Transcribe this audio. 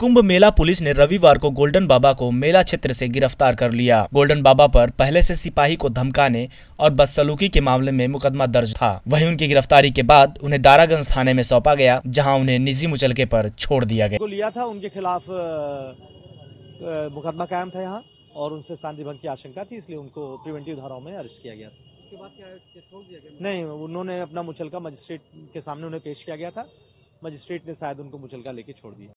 कुंभ मेला police ने रविवार को गोल्डन बाबा को मेला क्षेत्र से गिरफ्तार कर लिया गोल्डन बाबा पर पहले से सिपाही को धमकाने और बदसलूकी के मामले में मुकदमा दर्ज था वहीं उनकी गिरफ्तारी के बाद उन्हें दारागंज थाने में सौंपा गया जहां उन्हें निजी मुचलके पर छोड़ दिया गया लिया था उनके खिलाफ मुकदमा कायम था यहाँ और उनसे शांति भंग की आशंका थी इसलिए उनको प्रिवेंटिव धाराओं में अरेस्ट किया गया था नहीं उन्होंने अपना मुचलका मजिस्ट्रेट के सामने उन्हें पेश किया गया था मजिस्ट्रेट ने शायद उनको मुचलका लेके छोड़ दिया